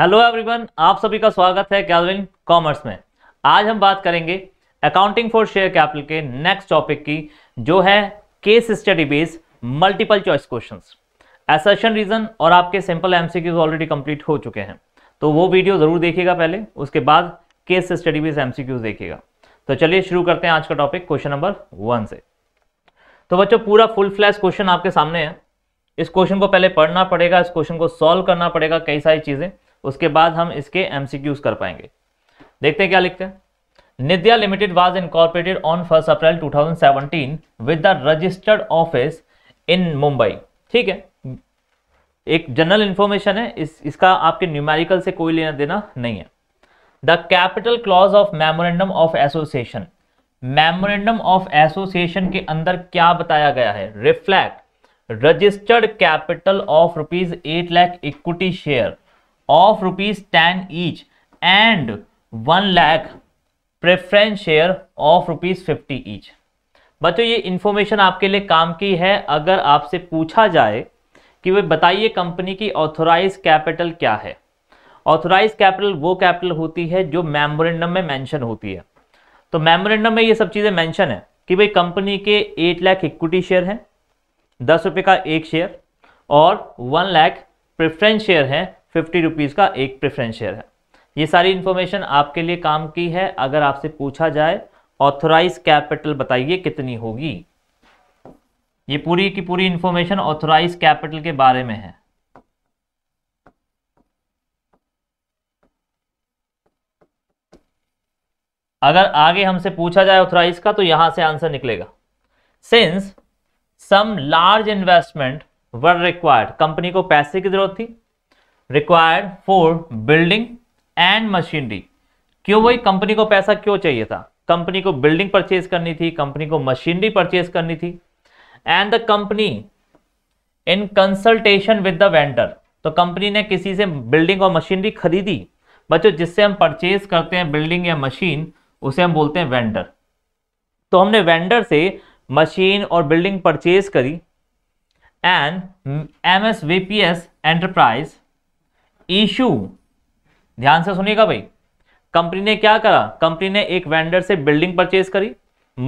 hello everyone आप सभी का स्वागत है कैलविन कॉमर्स में आज हम बात करेंगे अकाउंटिंग फॉर शेयर कैपिटल के नेक्स्ट टॉपिक की जो है case study base multiple choice questions assertion reason और आपके सिंपल एमसीक्यूज ऑलरेडी कंप्लीट हो चुके हैं तो वो वीडियो जरूर देखिएगा पहले उसके बाद केस स्टडी बेस एम देखिएगा तो चलिए शुरू करते हैं आज का टॉपिक क्वेश्चन नंबर वन से तो बच्चों पूरा फुल फ्लैश क्वेश्चन आपके सामने है इस क्वेश्चन को पहले पढ़ना पड़ेगा इस क्वेश्चन को सॉल्व करना पड़ेगा कई सारी चीज़ें उसके बाद हम इसके एम कर पाएंगे देखते हैं क्या लिखते हैं Nidya limited was incorporated on first April 2017 with the registered office in Mumbai ठीक है एक जनरल इंफॉर्मेशन है इस इसका आपके न्यूमेरिकल से कोई लेना देना नहीं है the capital clause of memorandum of association memorandum of association के अंदर क्या बताया गया है reflect registered capital of rupees eight lakh equity share of rupees ten each and one lakh preference share of rupees fifty each बच्चों ये इन्फॉर्मेशन आपके लिए काम की है अगर आपसे पूछा जाए कि वे बताइए कंपनी की ऑथोराइज कैपिटल क्या है ऑथोराइज कैपिटल वो कैपिटल होती है जो मेमोरेंडम में मेंशन होती है तो मेमोरेंडम में ये सब चीज़ें मेंशन है कि भाई कंपनी के एट लाख इक्विटी शेयर हैं दस रुपये का एक शेयर और वन लाख प्रेफरेंस शेयर है फिफ्टी रुपीज़ का एक प्रेफरेंस शेयर है ये सारी इन्फॉर्मेशन आपके लिए काम की है अगर आपसे पूछा जाए ऑथोराइज कैपिटल बताइए कितनी होगी ये पूरी की पूरी इन्फॉर्मेशन ऑथोराइज कैपिटल के बारे में है अगर आगे हमसे पूछा जाए ऑथोराइज का तो यहां से आंसर निकलेगा since some large investment were required company को पैसे की जरूरत थी required for building and machinery क्यों वही कंपनी को पैसा क्यों चाहिए था कंपनी को बिल्डिंग परचेज करनी थी कंपनी को मशीनरी परचेज करनी थी and the company in consultation with the vendor तो कंपनी ने किसी से बिल्डिंग और मशीनरी खरीदी बच्चों जिससे हम परचेज करते हैं बिल्डिंग या मशीन उसे हम बोलते हैं वेंडर तो हमने वेंडर से मशीन और बिल्डिंग परचेज करी and M S V P S enterprise issue ध्यान से सुनिएगा भाई कंपनी ने क्या करा कंपनी ने एक वेंडर से बिल्डिंग परचेज करी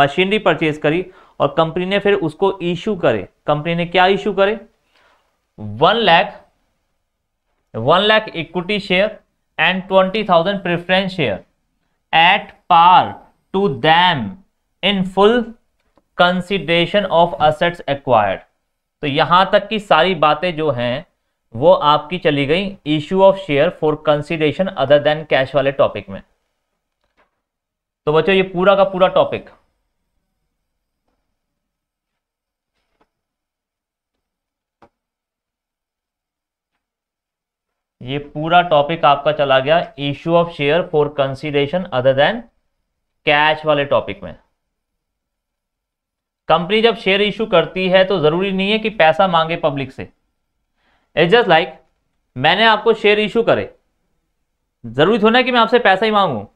मशीनरी परचेज करी और कंपनी ने फिर उसको इशू करे कंपनी ने क्या इशू करे one lakh one lakh equity share and twenty thousand preference share at par to them in full consideration of assets acquired तो यहां तक की सारी बातें जो हैं वो आपकी चली गई issue of share for consideration other than cash वाले टॉपिक में तो बच्चों ये पूरा का पूरा टॉपिक ये पूरा टॉपिक आपका चला गया issue of share for consideration other than cash वाले टॉपिक में कंपनी जब शेयर इशू करती है तो जरूरी नहीं है कि पैसा मांगे पब्लिक से इट्स जस्ट लाइक मैंने आपको शेयर इशू करे ज़रूरी थोड़ा कि मैं आपसे पैसा ही मांगू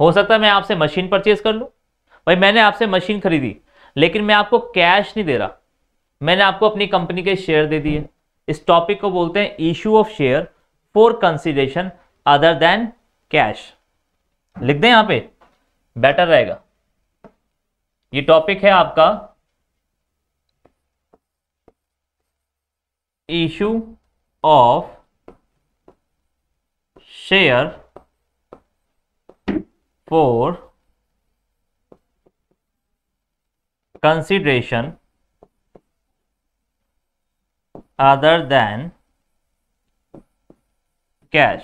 हो सकता है मैं आपसे मशीन परचेज कर लूँ भाई मैंने आपसे मशीन खरीदी लेकिन मैं आपको कैश नहीं दे रहा मैंने आपको अपनी कंपनी के शेयर दे दिए इस टॉपिक को बोलते हैं issue of share for consideration other than cash लिख दें यहाँ पे बेटर रहेगा ये टॉपिक है आपका issue of share for consideration other than cash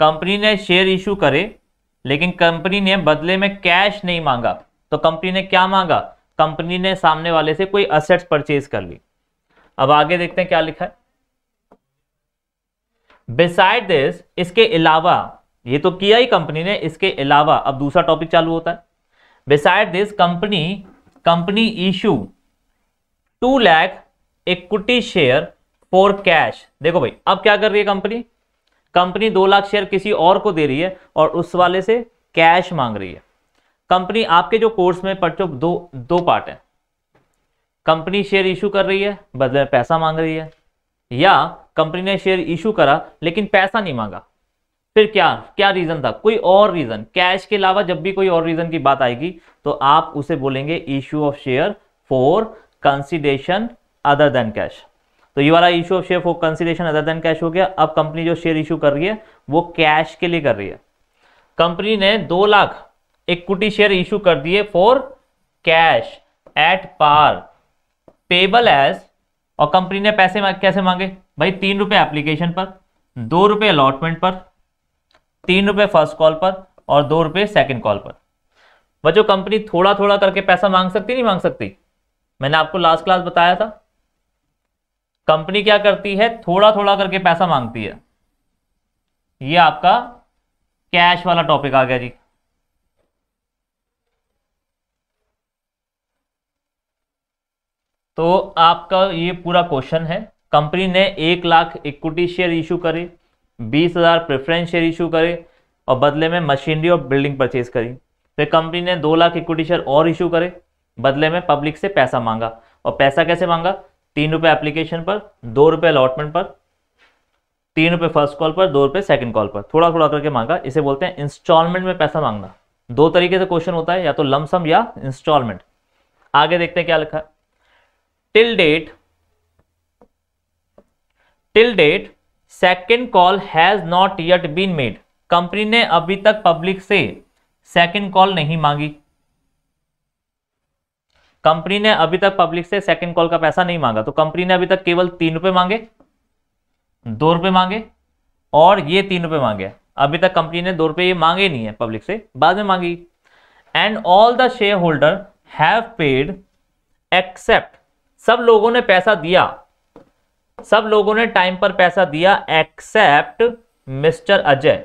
company ने शेयर इशू करे लेकिन कंपनी ने बदले में कैश नहीं मांगा तो कंपनी ने क्या मांगा कंपनी ने सामने वाले से कोई असेट्स परचेज कर ली अब आगे देखते हैं क्या लिखा है बिसाइड दिस इसके अलावा ये तो किया ही कंपनी ने इसके अलावा अब दूसरा टॉपिक चालू होता है beside this company company issue two lakh equity share for cash देखो भाई अब क्या कर रही है कंपनी कंपनी दो लाख शेयर किसी और को दे रही है और उस वाले से कैश मांग रही है कंपनी आपके जो कोर्स में पढ़ चो दो दो पार्ट है कंपनी शेयर इशू कर रही है बदले में पैसा मांग रही है या कंपनी ने शेयर इशू करा लेकिन पैसा नहीं मांगा फिर क्या क्या रीजन था कोई और रीजन कैश के अलावा जब भी कोई और रीजन की बात आएगी तो आप उसे बोलेंगे issue of share for consideration other than cash तो ये वाला issue of share for consideration other than cash हो गया अब कंपनी जो शेयर इशू कर रही है वो कैश के लिए कर रही है कंपनी ने दो लाख इक्विटी शेयर इशू कर दिए for cash at par payable as और कंपनी ने पैसे कैसे मांगे भाई तीन रुपये एप्लीकेशन पर दो रुपये अलॉटमेंट पर तीन रुपये फर्स्ट कॉल पर और दो रुपये सेकेंड कॉल पर बच्चों कंपनी थोड़ा थोड़ा करके पैसा मांग सकती नहीं मांग सकती मैंने आपको लास्ट क्लास बताया था कंपनी क्या करती है थोड़ा थोड़ा करके पैसा मांगती है ये आपका कैश वाला टॉपिक आ गया जी तो आपका ये पूरा क्वेश्चन है कंपनी ने एक लाख इक्विटी शेयर इशू करे बीस हज़ार प्रेफरेंस शेयर इशू करे और बदले में मशीनरी और बिल्डिंग परचेज करी तो कंपनी ने दो लाख इक्विटी शेयर और इशू करे बदले में पब्लिक से पैसा मांगा और पैसा कैसे मांगा तीन रुपये एप्लीकेशन पर दो रुपये अलॉटमेंट पर तीन रुपये फर्स्ट कॉल पर दो रुपये सेकेंड कॉल पर थोड़ा थोड़ा करके मांगा इसे बोलते हैं इंस्टॉलमेंट में पैसा मांगना दो तरीके से क्वेश्चन होता है या तो लमसम या इंस्टॉलमेंट आगे देखते हैं क्या लिखा है till date till date second call has not yet been made company ने अभी तक पब्लिक से सेकेंड कॉल नहीं मांगी कंपनी ने अभी तक पब्लिक से सेकेंड कॉल का पैसा नहीं मांगा तो कंपनी ने अभी तक केवल तीन रुपए मांगे दो रुपए मांगे और ये तीन रुपए मांगे अभी तक कंपनी ने दो रुपए ये मांगे नहीं है पब्लिक से बाद में मांगी and all the share holder have paid except सब लोगों ने पैसा दिया सब लोगों ने टाइम पर पैसा दिया except mister Ajay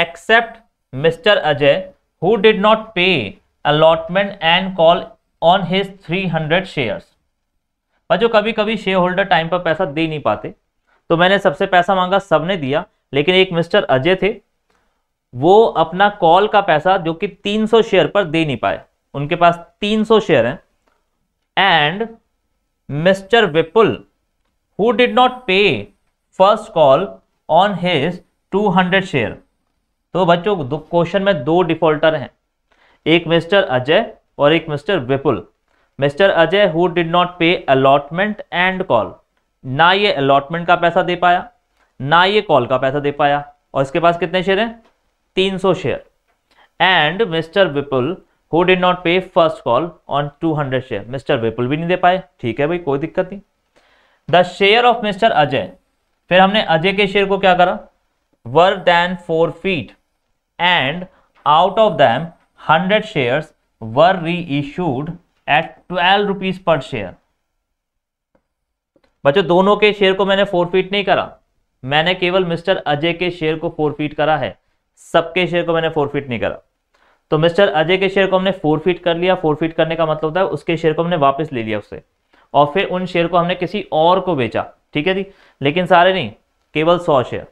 except mister Ajay who did not pay allotment and call on his 300 shares पर जो कभी कभी शेयर होल्डर टाइम पर पैसा दे नहीं पाते तो मैंने सबसे पैसा मांगा सबने दिया लेकिन एक मिस्टर अजय थे वो अपना कॉल का पैसा जो कि 300 शेयर पर दे नहीं पाए उनके पास 300 शेयर हैं mister Vipul who did not pay first call on on two 200 share तो बच्चों दो क्वेश्चन में दो डिफॉल्टर हैं एक मिस्टर अजय और एक mister Vipul mister Ajay who did not pay allotment and call ना ये अलॉटमेंट का पैसा दे पाया ना ये कॉल का पैसा दे पाया और इसके पास कितने शेयर हैं 300 share and mister Vipul who did not pay first call on two hundred share mister Vipul भी नहीं दे पाए ठीक है भाई कोई दिक्कत नहीं the share of mister Ajay फिर हमने अजय के शेयर को क्या करा were then forfeit and out of them hundred share were reissued at twelve rupees per share बच्चों दोनों के शेयर को मैंने फोर फीट नहीं करा मैंने केवल मिस्टर अजय के शेयर को फोर फीट करा है सबके शेयर को मैंने फोर फीट नहीं करा तो मिस्टर अजय के शेयर को हमने फोर फीट कर लिया फोर फीट करने का मतलब होता है उसके शेयर को हमने वापस ले लिया उससे और फिर उन शेयर को हमने किसी और को बेचा ठीक है जी लेकिन सारे नहीं केवल सौ शेयर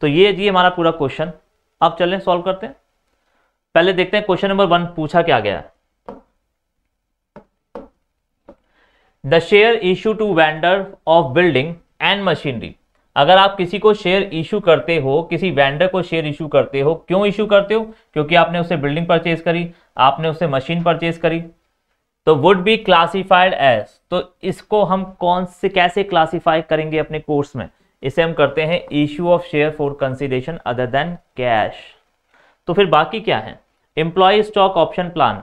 तो ये जी हमारा पूरा क्वेश्चन अब चलें सॉल्व करते हैं पहले देखते हैं क्वेश्चन नंबर वन पूछा क्या गया the share issue to vendor of building and machinery अगर आप किसी को शेयर इशू करते हो किसी वेंडर को शेयर इशू करते हो क्यों इशू करते हो क्योंकि आपने उसे बिल्डिंग परचेज करी आपने उसे मशीन परचेज करी तो वुड बी क्लासिफाइड एज तो इसको हम कौन से कैसे क्लासीफाई करेंगे अपने कोर्स में इसे हम करते हैं issue of share for consideration other than cash तो फिर बाकी क्या है एम्प्लॉय स्टॉक ऑप्शन प्लान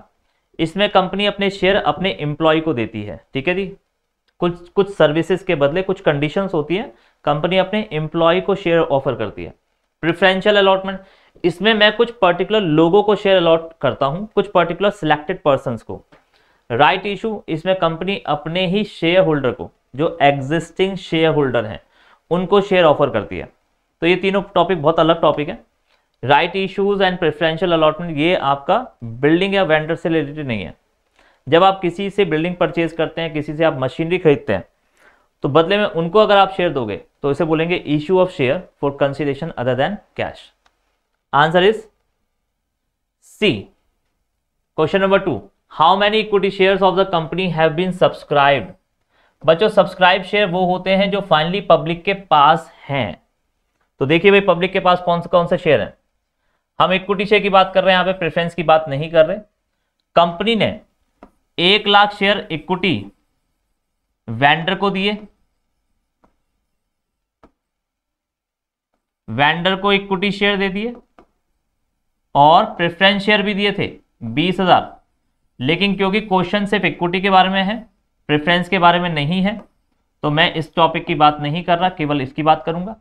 इसमें कंपनी अपने शेयर अपने एम्प्लॉय को देती है ठीक है जी कुछ कुछ सर्विसेज के बदले कुछ कंडीशंस होती हैं कंपनी अपने एम्प्लॉय को शेयर ऑफर करती है प्रिफ्रेंशियल अलॉटमेंट इसमें मैं कुछ पर्टिकुलर लोगों को शेयर अलॉट करता हूं कुछ पर्टिकुलर सिलेक्टेड पर्सन को राइट right इशू इसमें कंपनी अपने ही शेयर होल्डर को जो एग्जिस्टिंग शेयर होल्डर हैं उनको शेयर ऑफर करती है तो ये तीनों टॉपिक बहुत अलग टॉपिक है right issues and preferential allotment ये आपका बिल्डिंग या वेंडर से रिलेटेड नहीं है जब आप किसी से बिल्डिंग परचेज करते हैं किसी से आप मशीनरी खरीदते हैं तो बदले में उनको अगर आप शेयर दोगे तो इसे बोलेंगे issue of share for consideration other than cash answer is C question number two how many equity share of the company have been subscribed बच्चों सब्सक्राइब शेयर वो होते हैं जो फाइनली पब्लिक के पास हैं तो देखिए भाई पब्लिक के पास कौन से कौन से शेयर हैं हम इक्विटी शेयर की बात कर रहे हैं यहां पे प्रेफरेंस की बात नहीं कर रहे कंपनी ने एक लाख शेयर इक्विटी वेंडर को दिए वेंडर को इक्विटी शेयर दे दिए और प्रेफरेंस शेयर भी दिए थे बीस हजार लेकिन क्योंकि क्वेश्चन सिर्फ इक्विटी के बारे में है प्रेफरेंस के बारे में नहीं है तो मैं इस टॉपिक की बात नहीं कर रहा केवल इसकी बात करूंगा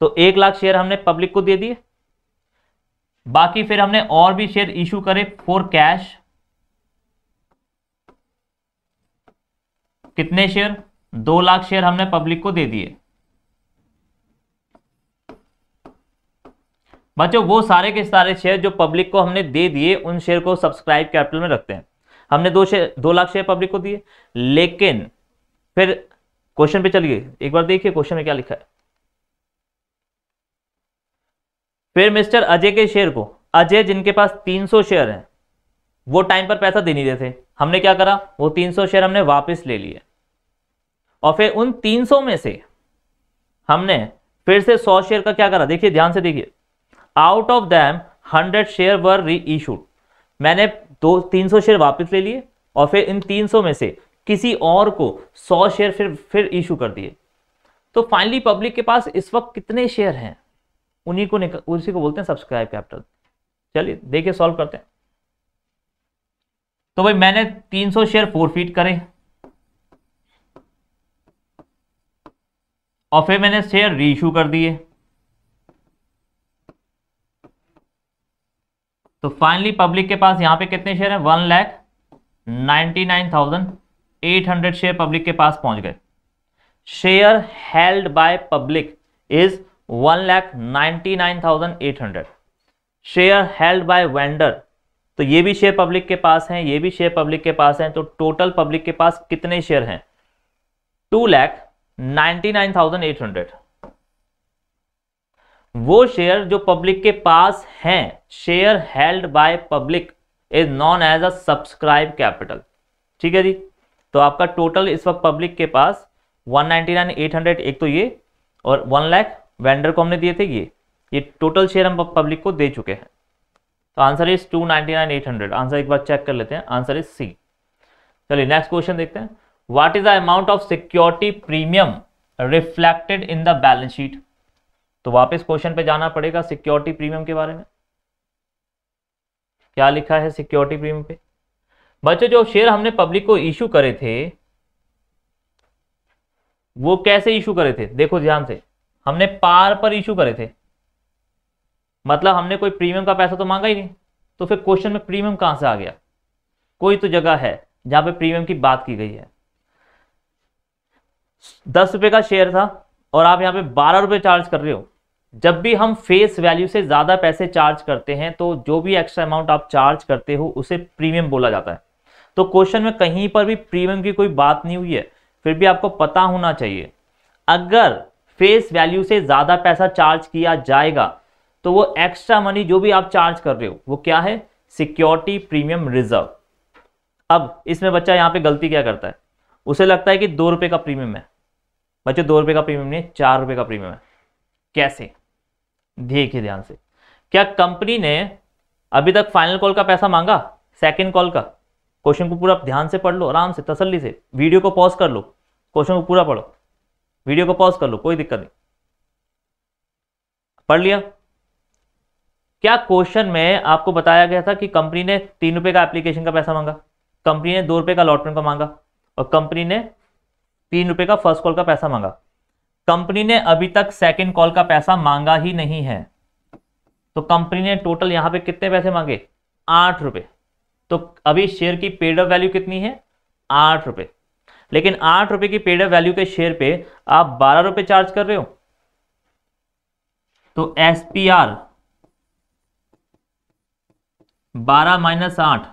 तो एक लाख शेयर हमने पब्लिक को दे दिए बाकी फिर हमने और भी शेयर इशू करे फॉर कैश कितने शेयर दो लाख शेयर हमने पब्लिक को दे दिए बच्चों वो सारे के सारे शेयर जो पब्लिक को हमने दे दिए उन शेयर को सब्सक्राइब कैपिटल में रखते हैं हमने दो शेयर दो लाख शेयर पब्लिक को दिए लेकिन फिर क्वेश्चन पे चलिए एक बार देखिए क्वेश्चन में क्या लिखा है फिर मिस्टर अजय के शेयर को अजय जिनके पास 300 शेयर हैं वो टाइम पर पैसा दे नहीं देते हमने क्या करा वो 300 शेयर हमने वापस ले लिए और फिर उन 300 में से हमने फिर से 100 शेयर का क्या करा देखिए ध्यान से देखिए out of them hundred share were reissued मैंने दो तीन सौ शेयर वापस ले लिए और फिर इन तीन सौ में से किसी और को सौ शेयर फिर फिर इशू कर दिए तो फाइनली पब्लिक के पास इस वक्त कितने शेयर हैं उन्हीं को निकल उसी को बोलते हैं सब्सक्राइब कैपिटल चलिए देखिए सॉल्व करते हैं तो भाई मैंने 300 शेयर फोरफीट करे और फिर मैंने शेयर रीइशू कर दिए तो फाइनली पब्लिक के पास यहाँ पे कितने शेयर हैं one lakh ninety nine thousand eight hundred share public के पास पहुंच गए share held by public is one lakh ninety nine thousand eight hundred share held by vendor तो ये भी शेयर पब्लिक के पास हैं ये भी शेयर पब्लिक के पास हैं तो टोटल पब्लिक के पास कितने शेयर हैं two lakh ninety nine thousand eight hundred वो शेयर जो पब्लिक के पास हैं share held by public is known as a subscribe capital ठीक है जी तो आपका टोटल इस वक्त पब्लिक के पास 199 800 एक तो ये और 1 लाख वेंडर को हमने दिए थे ये ये टोटल शेयर हम पब्लिक को दे चुके हैं तो आंसर इज 299 800 आंसर एक बार चेक कर लेते हैं आंसर इज सी चलिए नेक्स्ट क्वेश्चन देखते हैं what is the amount of security premium reflected in the balance sheet तो वापस क्वेश्चन पे जाना पड़ेगा सिक्योरिटी प्रीमियम के बारे में क्या लिखा है सिक्योरिटी प्रीमियम पे बच्चों जो शेयर हमने पब्लिक को इशू करे थे वो कैसे इशू करे थे देखो ध्यान से हमने पार पर इशू करे थे मतलब हमने कोई प्रीमियम का पैसा तो मांगा ही नहीं तो फिर क्वेश्चन में प्रीमियम कहां से आ गया कोई तो जगह है जहां पे प्रीमियम की बात की गई है दस रुपए का शेयर था और आप यहाँ पे बारह रुपये चार्ज कर रहे हो जब भी हम फेस वैल्यू से ज़्यादा पैसे चार्ज करते हैं तो जो भी एक्स्ट्रा अमाउंट आप चार्ज करते हो उसे प्रीमियम बोला जाता है तो क्वेश्चन में कहीं पर भी प्रीमियम की कोई बात नहीं हुई है फिर भी आपको पता होना चाहिए अगर फेस वैल्यू से ज़्यादा पैसा चार्ज किया जाएगा तो वो एक्स्ट्रा मनी जो भी आप चार्ज कर रहे हो वो क्या है सिक्योरिटी प्रीमियम रिजर्व अब इसमें बच्चा यहाँ पे गलती क्या करता है उसे लगता है कि दो रुपये का प्रीमियम है बच्चों दो रुपए का प्रीमियम नहीं चार रुपए का प्रीमियम है कैसे देखिए ध्यान से क्या कंपनी ने अभी तक फाइनल कॉल का पैसा मांगा सेकेंड कॉल का क्वेश्चन को पूरा ध्यान से पढ़ लो आराम से तसल्ली से वीडियो को पॉज कर लो क्वेश्चन को पूरा पढ़ो वीडियो को पॉज कर लो कोई दिक्कत नहीं पढ़ लिया क्या क्वेश्चन में आपको बताया गया था कि कंपनी ने तीन रुपए का एप्लीकेशन का पैसा मांगा कंपनी ने दो रुपए का अलॉटमेंट का मांगा और कंपनी ने तीन रुपए का फर्स्ट कॉल का पैसा मांगा कंपनी ने अभी तक सेकंड कॉल का पैसा मांगा ही नहीं है तो कंपनी ने टोटल यहां पे कितने पैसे मांगे आठ रुपए तो अभी शेयर की पेड ऑफ वैल्यू कितनी है आठ रुपए लेकिन आठ रुपए की पेड ऑफ वैल्यू के शेयर पे आप बारह रुपए चार्ज कर रहे हो तो एस पी आर बारह माइनस आठ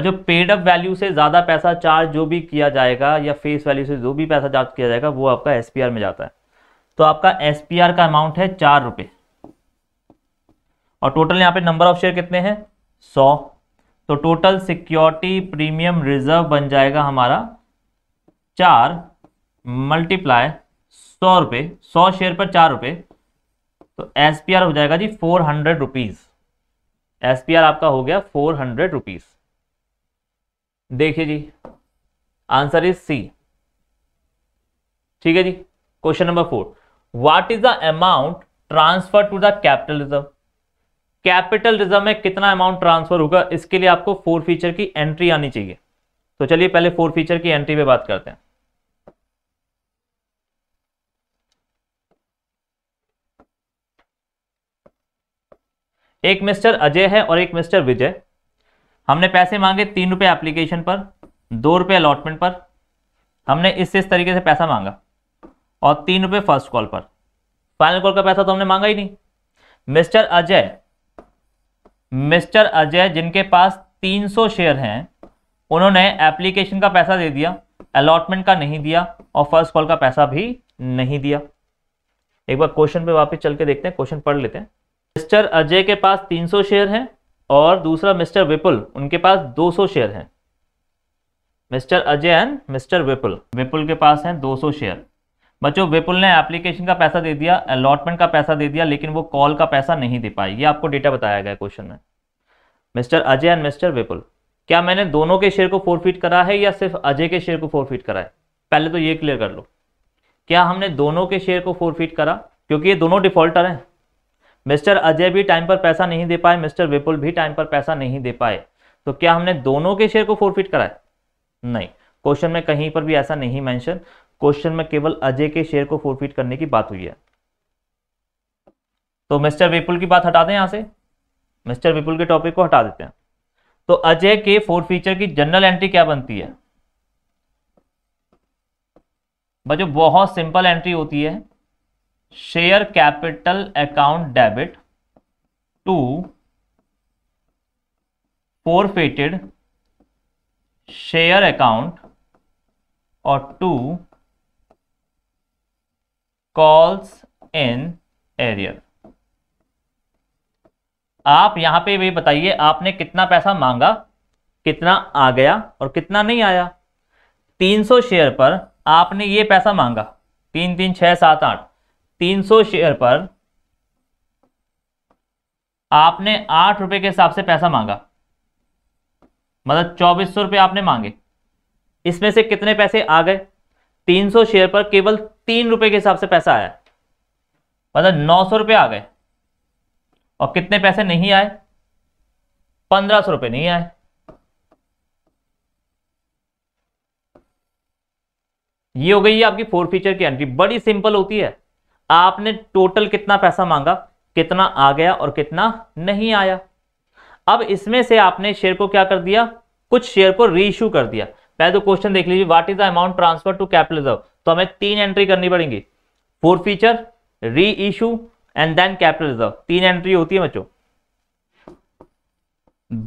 जो पेड अप वैल्यू से ज़्यादा पैसा चार्ज जो भी किया जाएगा या फेस वैल्यू से जो भी पैसा चार्ज किया जाएगा वो आपका एस में जाता है तो आपका एस का अमाउंट है चार रुपये और टोटल यहाँ पे नंबर ऑफ शेयर कितने हैं सौ तो टोटल सिक्योरिटी प्रीमियम रिजर्व बन जाएगा हमारा चार मल्टीप्लाई सौ रुपये सौ शेयर पर चार रुपये तो एस हो जाएगा जी फोर हंड्रेड रुपीज़ एस आपका हो गया फोर हंड्रेड रुपीज़ देखिए जी आंसर इज सी ठीक है जी question number four what is the amount transfer to the capitalism capitalism में कितना अमाउंट ट्रांसफर होगा इसके लिए आपको फोर फीचर की एंट्री आनी चाहिए तो चलिए पहले फोर फीचर की एंट्री पे बात करते हैं एक मिस्टर अजय है और एक मिस्टर विजय हमने पैसे मांगे तीन रुपये एप्लीकेशन पर दो रुपये अलॉटमेंट पर हमने इस इस तरीके से पैसा मांगा और तीन रुपये फर्स्ट कॉल पर फाइनल कॉल का पैसा तो हमने मांगा ही नहीं मिस्टर अजय मिस्टर अजय जिनके पास 300 शेयर हैं उन्होंने एप्लीकेशन का पैसा दे दिया अलॉटमेंट का नहीं दिया और फर्स्ट कॉल का पैसा भी नहीं दिया एक बार क्वेश्चन पे वापस चल के देखते हैं क्वेश्चन पढ़ लेते हैं मिस्टर अजय के पास 300 शेयर हैं और दूसरा मिस्टर विपुल उनके पास 200 शेयर हैं mister Ajay and mister Vipul Vipul के पास हैं 200 शेयर बच्चों विपुल ने एप्लीकेशन का पैसा दे दिया अलॉटमेंट का पैसा दे दिया लेकिन वो कॉल का पैसा नहीं दे पाई ये आपको डेटा बताया गया क्वेश्चन में mister Ajay and mister Vipul क्या मैंने दोनों के शेयर को फोरफिट करा है या सिर्फ अजय के शेयर को फोरफिट करा है पहले तो ये क्लियर कर लो क्या हमने दोनों के शेयर को फोरफिट करा क्योंकि ये दोनों डिफॉल्टर हैं मिस्टर अजय भी टाइम पर पैसा नहीं दे पाए मिस्टर विपुल भी टाइम पर पैसा नहीं दे पाए तो क्या हमने दोनों के शेयर को फोरफिट कराए नहीं क्वेश्चन में कहीं पर भी ऐसा नहीं मैंशन क्वेश्चन में केवल अजय के शेयर को फोरफिट करने की बात हुई है तो मिस्टर विपुल की बात हटा दें यहां से मिस्टर विपुल के टॉपिक को हटा देते हैं तो अजय के फोरफीचर की जनरल एंट्री क्या बनती है बच्चों बहुत सिंपल एंट्री होती है share capital account debit to forfeited share account और टू कॉल्स इन एरियर आप यहां पे भी बताइए आपने कितना पैसा मांगा कितना आ गया और कितना नहीं आया 300 शेयर पर आपने ये पैसा मांगा तीन तीन छः सात आठ 300 शेयर पर आपने आठ रुपए के हिसाब से पैसा मांगा मतलब चौबीस सौ रुपये आपने मांगे इसमें से कितने पैसे आ गए 300 शेयर पर केवल तीन रुपए के हिसाब से पैसा आया मतलब नौ सौ रुपये आ गए और कितने पैसे नहीं आए पंद्रह सौ रुपये नहीं आए ये हो गई आपकी फोर फीचर की एंट्री बड़ी सिंपल होती है आपने टोटल कितना पैसा मांगा कितना आ गया और कितना नहीं आया अब इसमें से आपने शेयर को क्या कर दिया कुछ शेयर को रीइश्यू कर दिया पहले तो क्वेश्चन देख लीजिए what is the amount transfer to capital reserve तो हमें तीन एंट्री करनी पड़ेंगी forfeiture reissue and then capital reserve तीन एंट्री होती है बच्चों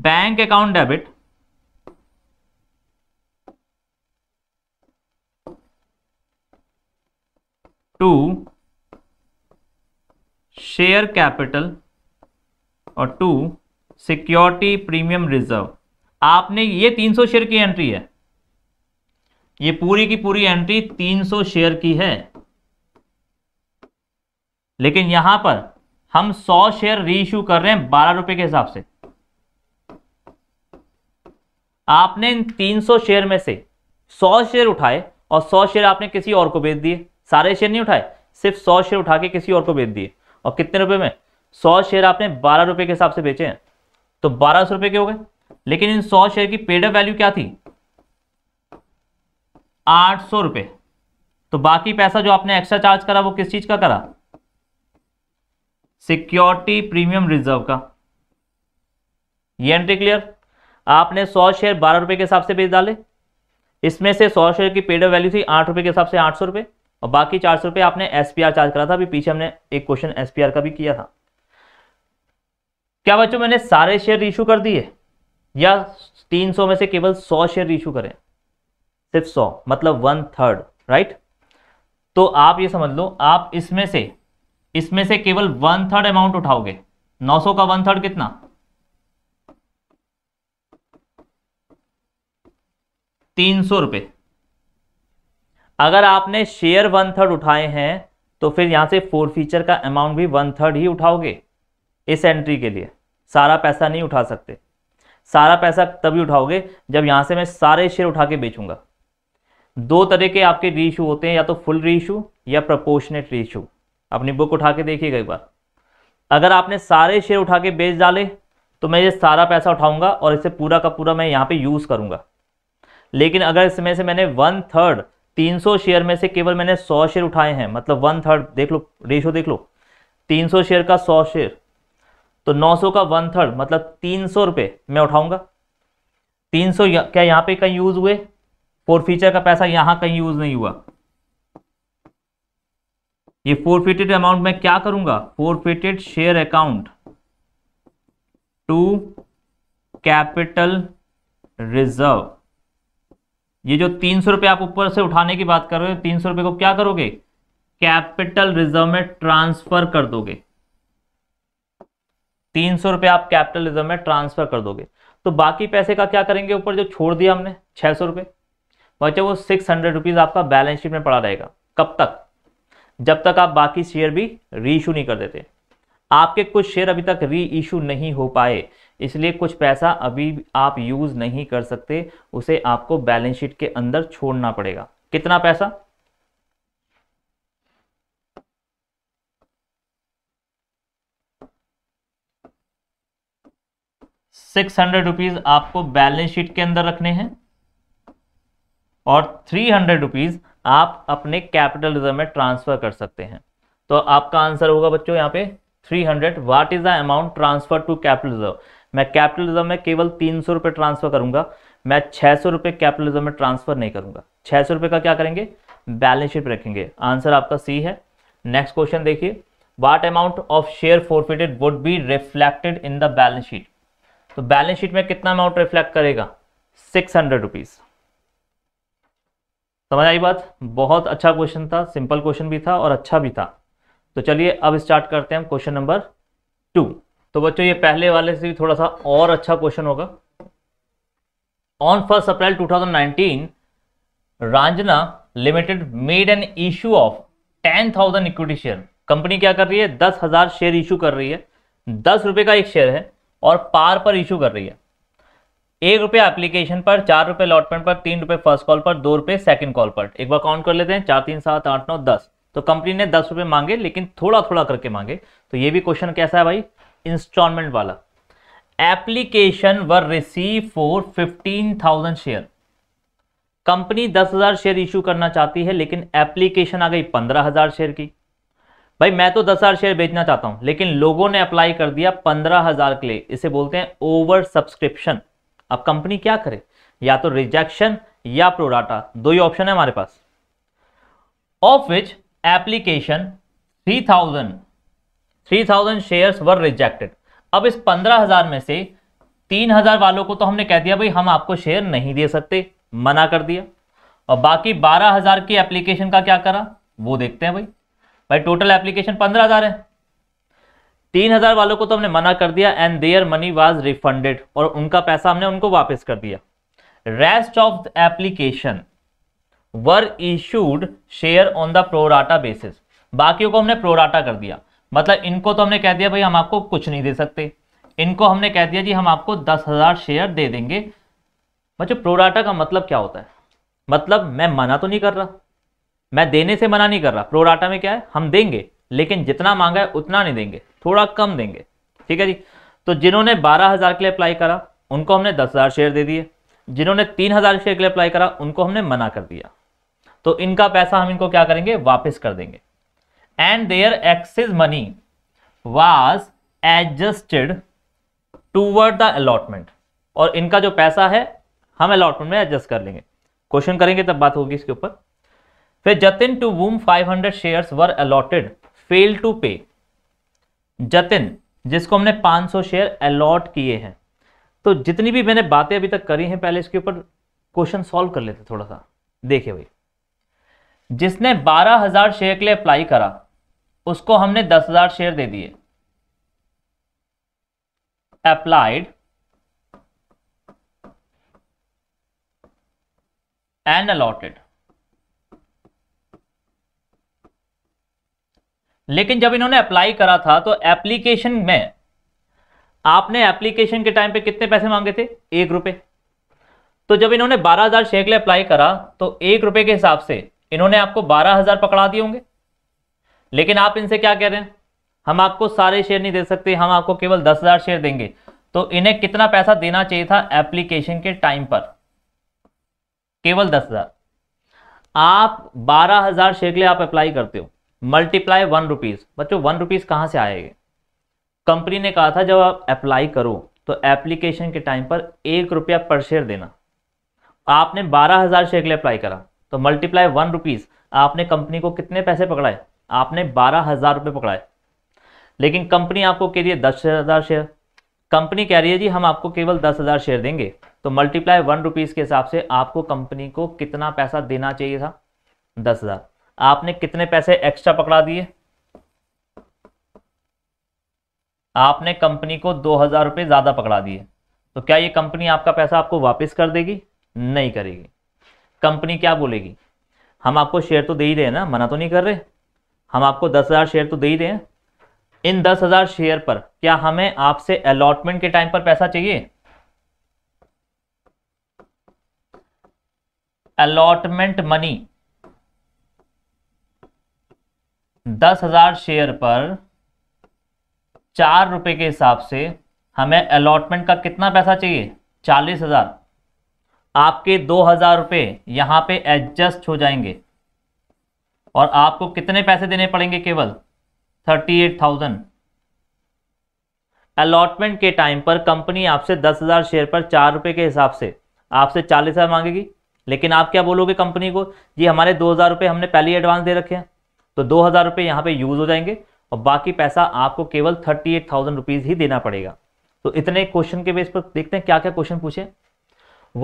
bank account debit to share capital और टू सिक्योरिटी प्रीमियम रिजर्व आपने ये 300 शेयर की एंट्री है ये पूरी की पूरी एंट्री 300 शेयर की है लेकिन यहां पर हम 100 शेयर इश्यू कर रहे हैं बारह रुपए के हिसाब से आपने इन 300 शेयर में से 100 शेयर उठाए और 100 शेयर आपने किसी और को बेच दिए सारे शेयर नहीं उठाए सिर्फ 100 शेयर उठा के किसी और को बेच दिए और कितने रुपए में सौ शेयर आपने बारह रुपए के हिसाब से बेचे हैं तो बारह सौ रुपए के हो गए लेकिन इन सौ शेयर की पेड वैल्यू क्या थी आठ सौ रुपए तो बाकी पैसा जो आपने एक्स्ट्रा चार्ज करा वो किस चीज का करा सिक्योरिटी प्रीमियम रिजर्व का ये एंट्री क्लियर आपने सौ शेयर बारह रुपए के हिसाब से बेच डाले इसमें से सौ शेयर की पेड वैल्यू थी आठ रुपए के हिसाब से आठ सौ रुपए और बाकी चार सौ रुपये आपने एस चार्ज करा था अभी पीछे हमने एक क्वेश्चन एस का भी किया था क्या बच्चों मैंने सारे शेयर इशू कर दिए या 300 में से केवल 100 शेयर इशू करें सिर्फ 100 मतलब वन थर्ड राइट तो आप ये समझ लो आप इसमें से इसमें से केवल वन थर्ड अमाउंट उठाओगे 900 का वन थर्ड कितना तीन सौ रुपये अगर आपने शेयर वन थर्ड उठाए हैं तो फिर यहाँ से फोर फीचर का अमाउंट भी वन थर्ड ही उठाओगे इस एंट्री के लिए सारा पैसा नहीं उठा सकते सारा पैसा तभी उठाओगे जब यहाँ से मैं सारे शेयर उठा के बेचूंगा दो तरह के आपके री इशू होते हैं या तो फुल री इशू या प्रपोर्शनेट री इशू अपनी बुक उठा के देखिएगा एक बार अगर आपने सारे शेयर उठा के बेच डाले तो मैं ये सारा पैसा उठाऊंगा और इसे पूरा का पूरा मैं यहाँ पे यूज़ करूँगा लेकिन अगर इसमें से मैंने वन थर्ड 300 शेयर में से केवल मैंने 100 शेयर उठाए हैं मतलब वन थर्ड देख लो रेशो देख लो 300 शेयर का 100 शेयर तो 900 का वन थर्ड मतलब तीन सौ रुपये मैं उठाऊंगा 300 सौ क्या यहाँ पे कहीं यूज हुए फोर फीचर का पैसा यहाँ कहीं यूज नहीं हुआ ये फिटेड अमाउंट मैं क्या करूंगा forfeited share account to capital reserve ये जो तीन सौ रुपये आप ऊपर से उठाने की बात कर रहे हो तीन सौ रुपये को क्या करोगे कैपिटल रिजर्व में ट्रांसफर कर दोगे तीन सौ रुपये आप कैपिटल रिजर्व में ट्रांसफर कर दोगे तो बाकी पैसे का क्या करेंगे ऊपर जो छोड़ दिया हमने छः सौ रुपये बच्चे वो सिक्स हंड्रेड रुपीज़ आपका बैलेंस शीट में पड़ा रहेगा कब तक जब तक आप बाकी शेयर भी रीइशू नहीं कर देते आपके कुछ शेयर अभी तक री नहीं हो पाए इसलिए कुछ पैसा अभी आप यूज़ नहीं कर सकते उसे आपको बैलेंस शीट के अंदर छोड़ना पड़ेगा कितना पैसा सिक्स हंड्रेड रुपीज आपको बैलेंस शीट के अंदर रखने हैं और थ्री हंड्रेड रुपीज आप अपने कैपिटल रिजर्व में ट्रांसफर कर सकते हैं तो आपका आंसर होगा बच्चों यहां पे three hundred what is the amount transfer to capital reserve मैं कैपिटलिज्म में केवल तीन सौ रुपये ट्रांसफर करूंगा मैं छः सौ रुपये कैपिटलिज्म में ट्रांसफर नहीं करूंगा छः सौ रुपये का क्या करेंगे बैलेंस शीट रखेंगे आंसर आपका सी है नेक्स्ट क्वेश्चन देखिए what amount of share forfeited would be reflected in the balance sheet तो बैलेंस शीट में कितना अमाउंट रिफ्लेक्ट करेगा सिक्स हंड्रेड रुपीज समझ आई बात बहुत अच्छा क्वेश्चन था सिंपल क्वेश्चन भी था और अच्छा भी था तो चलिए अब स्टार्ट करते हैं क्वेश्चन नंबर टू तो बच्चों ये पहले वाले से भी थोड़ा सा और अच्छा क्वेश्चन होगा on first April 2019 Ranjana limited made an issue of ten thousand equity share company क्या कर रही है दस हजार शेयर इशू कर रही है दस रुपये का एक शेयर है और पार पर इशू कर रही है एक रुपये एप्लीकेशन पर चार रुपये अलॉटमेंट पर तीन रुपये फर्स्ट कॉल पर दो रुपये सेकंड कॉल पर एक बार काउंट कर लेते हैं चार तीन सात आठ नौ दस तो कंपनी ने दस रुपये मांगे लेकिन थोड़ा थोड़ा करके मांगे तो ये भी क्वेश्चन कैसा है भाई इंस्टॉलमेंट वाला application were received for fifteen thousand share company दस हजार शेयर इशू करना चाहती है लेकिन एप्लीकेशन आ गई पंद्रह हजार शेयर की भाई मैं तो दस हजार शेयर बेचना चाहता हूं लेकिन लोगों ने अप्लाई कर दिया पंद्रह हजार के लिए इसे बोलते हैं ओवर सब्सक्रिप्शन अब कंपनी क्या करे या तो रिजेक्शन या प्रोडाटा दो ही ऑप्शन है हमारे पास of which application three thousand three thousand shares were rejected अब इस पंद्रह हजार में से तीन हजार वालों को तो हमने कह दिया भाई हम आपको शेयर नहीं दे सकते मना कर दिया और बाकी बारह हजार की एप्लीकेशन का क्या करा वो देखते हैं भाई भाई टोटल एप्लीकेशन पंद्रह हजार है तीन हजार वालों को तो हमने मना कर दिया and their money was refunded और उनका पैसा हमने उनको वापस कर दिया rest of the application were issued share on the pro rata basis बाकियों को हमने प्रोराटा कर दिया मतलब इनको तो हमने कह दिया भाई हम आपको कुछ नहीं दे सकते इनको हमने कह दिया जी हम आपको दस हज़ार शेयर दे देंगे बच्चों प्रोडाटा का मतलब क्या होता है मतलब मैं मना तो नहीं कर रहा मैं देने से मना नहीं कर रहा प्रोडाटा में क्या है हम देंगे लेकिन जितना मांगा है उतना नहीं देंगे थोड़ा कम देंगे ठीक है जी तो जिन्होंने बारह हज़ार के लिए अप्लाई करा उनको हमने दस हज़ार शेयर दे दिए जिन्होंने तीन हज़ार शेयर के लिए अप्लाई करा उनको हमने मना कर दिया तो इनका पैसा हम इनको क्या करेंगे वापस कर देंगे and their excess money was adjusted toward the allotment और इनका जो पैसा है हम अलॉटमेंट में एडजस्ट कर लेंगे क्वेश्चन करेंगे तब बात होगी इसके ऊपर फिर Jatin to whom 500 shares were allotted fail to pay Jatin जिसको हमने 500 शेयर अलॉट किए हैं तो जितनी भी मैंने बातें अभी तक करी हैं पहले इसके ऊपर क्वेश्चन सॉल्व कर लेते थोड़ा सा देखिए भाई जिसने 12000 शेयर के लिए अप्लाई करा उसको हमने दस हजार शेयर दे दिए अप्लाइड एंड अलॉटेड लेकिन जब इन्होंने अप्लाई करा था तो एप्लीकेशन में आपने एप्लीकेशन के टाइम पे कितने पैसे मांगे थे एक रुपए तो जब इन्होंने बारह हजार शेयर के लिए अप्लाई करा तो एक रुपए के हिसाब से इन्होंने आपको बारह हजार पकड़ा दिए होंगे लेकिन आप इनसे क्या कह रहे हैं हम आपको सारे शेयर नहीं दे सकते हम आपको केवल दस हजार शेयर देंगे तो इन्हें कितना पैसा देना चाहिए था एप्लीकेशन के टाइम पर केवल दस हजार आप बारह हजार शेयर के लिए आप अप्लाई करते हो मल्टीप्लाई वन रुपीज बच्चों वन रुपीज कहां से आएगा कंपनी ने कहा था जब आप अप्लाई करो तो एप्लीकेशन के टाइम पर एक रुपया पर शेयर देना आपने बारह हजार शेयर के लिए अप्लाई करा तो मल्टीप्लाई वन रुपीज आपने कंपनी को कितने पैसे पकड़ाए आपने बारह हज़ार रुपये पकड़ाए लेकिन कंपनी आपको कह रही है दस हज़ार शेयर कंपनी कह रही है जी हम आपको केवल दस हज़ार शेयर देंगे तो मल्टीप्लाई वन रुपीज़ के हिसाब से आपको कंपनी को कितना पैसा देना चाहिए था दस हज़ार आपने कितने पैसे एक्स्ट्रा पकड़ा दिए आपने कंपनी को दो हज़ार रुपये ज़्यादा पकड़ा दिए तो क्या ये कंपनी आपका पैसा आपको वापस कर देगी नहीं करेगी कंपनी क्या बोलेगी हम आपको शेयर तो दे ही रहे ना मना तो नहीं कर रहे हम आपको दस हज़ार शेयर तो दे ही रहे इन दस हज़ार शेयर पर क्या हमें आपसे अलॉटमेंट के टाइम पर पैसा चाहिए अलॉटमेंट मनी दस हजार शेयर पर चार रुपए के हिसाब से हमें अलॉटमेंट का कितना पैसा चाहिए चालीस हजार आपके दो हजार रुपये यहाँ पर एडजस्ट हो जाएंगे और आपको कितने पैसे देने पड़ेंगे केवल थर्टी एट थाउजेंड अलॉटमेंट के टाइम पर कंपनी आपसे दस हज़ार शेयर पर चार रुपये के हिसाब से आपसे चालीस हज़ार मांगेगी लेकिन आप क्या बोलोगे कंपनी को जी हमारे दो हज़ार रुपये हमने पहले एडवांस दे रखे हैं तो दो हज़ार रुपये यहाँ पर यूज़ हो जाएंगे और बाकी पैसा आपको केवल थर्टी एट थाउजेंड रुपीज़ ही देना पड़ेगा तो इतने क्वेश्चन के बेस पर देखते हैं क्या क्या क्वेश्चन पूछे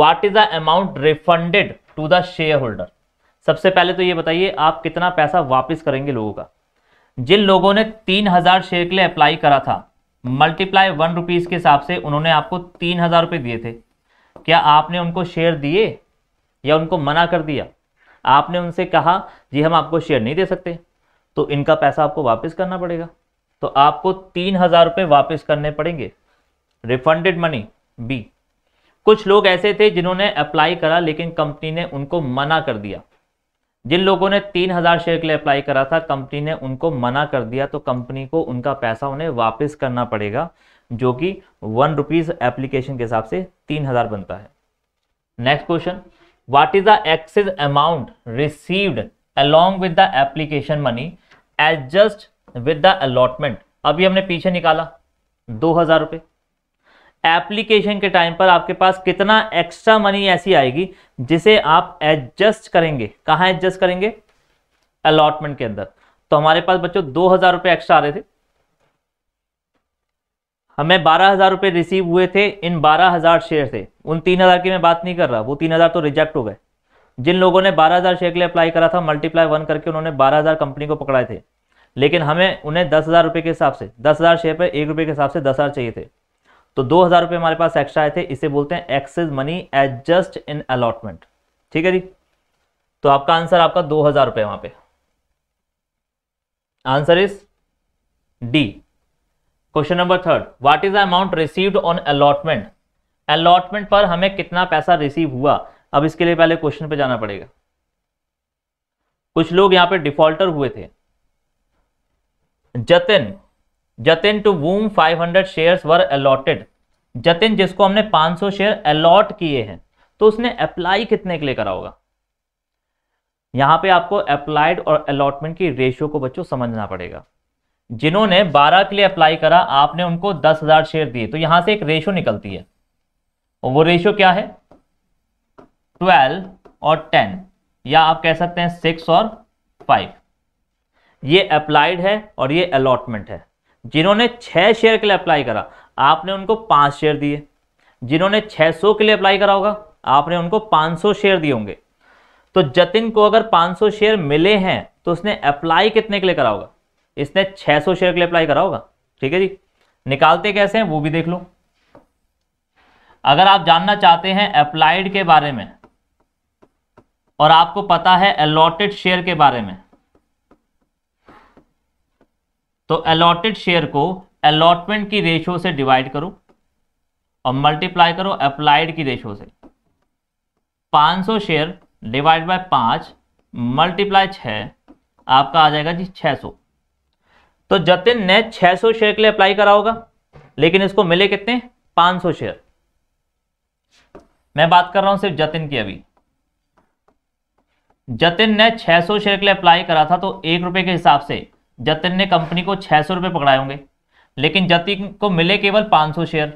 what is the amount refunded to the share shareholder सबसे पहले तो ये बताइए आप कितना पैसा वापस करेंगे लोगों का जिन लोगों ने तीन हजार शेयर के लिए अप्लाई करा था मल्टीप्लाई वन रुपीज के हिसाब से उन्होंने आपको तीन हजार रुपये दिए थे क्या आपने उनको शेयर दिए या उनको मना कर दिया आपने उनसे कहा जी हम आपको शेयर नहीं दे सकते तो इनका पैसा आपको वापस करना पड़ेगा तो आपको तीन हजार रुपये वापस करने पड़ेंगे रिफंडेड मनी बी कुछ लोग ऐसे थे जिन्होंने अप्लाई करा लेकिन कंपनी ने उनको मना कर दिया जिन लोगों ने तीन हजार शेयर के लिए अप्लाई करा था कंपनी ने उनको मना कर दिया तो कंपनी को उनका पैसा उन्हें वापस करना पड़ेगा जो कि वन रुपीज एप्लीकेशन के हिसाब से तीन हजार बनता है next question what is the excess amount received along with the application money adjust with the allotment अभी हमने पीछे निकाला दो हजार रुपये एप्लीकेशन के टाइम पर आपके पास कितना एक्स्ट्रा मनी ऐसी आएगी जिसे आप एडजस्ट करेंगे कहाँ एडजस्ट करेंगे अलॉटमेंट के अंदर तो हमारे पास बच्चों दो हज़ार रुपये एक्स्ट्रा आ रहे थे हमें बारह हज़ार रुपये रिसीव हुए थे इन बारह हज़ार शेयर से उन तीन हज़ार की मैं बात नहीं कर रहा वो तीन हज़ार तो रिजेक्ट हो गए जिन लोगों ने बारह हज़ार शेयर के लिए अप्लाई करा था मल्टीप्लाई वन करके उन्होंने बारह हज़ार कंपनी को पकड़ाए थे लेकिन हमें उन्हें दस हज़ार रुपये के हिसाब से दस हज़ार शेयर पर एक रुपये के हिसाब से दस हज़ार चाहिए थे तो दो हज़ार रुपए हमारे पास एक्स्ट्रा आए थे इसे बोलते हैं excess money adjust just in allotment ठीक है जी तो आपका आंसर आपका दो हज़ार रुपए वहां पे answer is D question number third what is the amount received on allotment allotment पर हमें कितना पैसा रिसीव हुआ अब इसके लिए पहले क्वेश्चन पे जाना पड़ेगा कुछ लोग यहां पे डिफॉल्टर हुए थे Jatin Jatin to whom 500 shares were allotted Jatin जिसको हमने 500 शेयर अलॉट किए हैं तो उसने अप्लाई कितने के लिए करा होगा यहां पे आपको अप्लाइड और अलॉटमेंट की रेशियो को बच्चों समझना पड़ेगा जिन्होंने 12 के लिए अप्लाई करा आपने उनको 10,000 शेयर दिए तो यहां से एक रेशियो निकलती है और वो रेशियो क्या है 12 और 10 या आप कह सकते हैं 6 और 5 ये अप्लाइड है और ये अलॉटमेंट है जिन्होंने छः शेयर के लिए अप्लाई करा आपने उनको पाँच शेयर दिए जिन्होंने 600 के लिए अप्लाई करा होगा आपने उनको 500 शेयर दिए होंगे तो जतिन को अगर 500 शेयर मिले हैं तो उसने अप्लाई कितने के लिए करा होगा इसने 600 शेयर के लिए अप्लाई करा होगा ठीक है जी निकालते कैसे हैं वो भी देख लो अगर आप जानना चाहते हैं अप्लाइड के बारे में और आपको पता है अलॉटेड शेयर के बारे में तो अलॉटेड शेयर को अलॉटमेंट की रेशो से डिवाइड करो और मल्टीप्लाई करो अप्लाइड की रेशो से 500 शेयर डिवाइड बाय पांच मल्टीप्लाई छः आपका आ जाएगा जी 600 तो जतिन ने 600 शेयर के लिए अप्लाई करा होगा लेकिन इसको मिले कितने 500 शेयर मैं बात कर रहा हूं सिर्फ जतिन की अभी जतिन ने 600 शेयर के लिए अप्लाई करा था तो एक रुपए के हिसाब से जतिन ने कंपनी को छह सौ रुपए पकड़ाए होंगे लेकिन जतिन को मिले केवल पांच सौ शेयर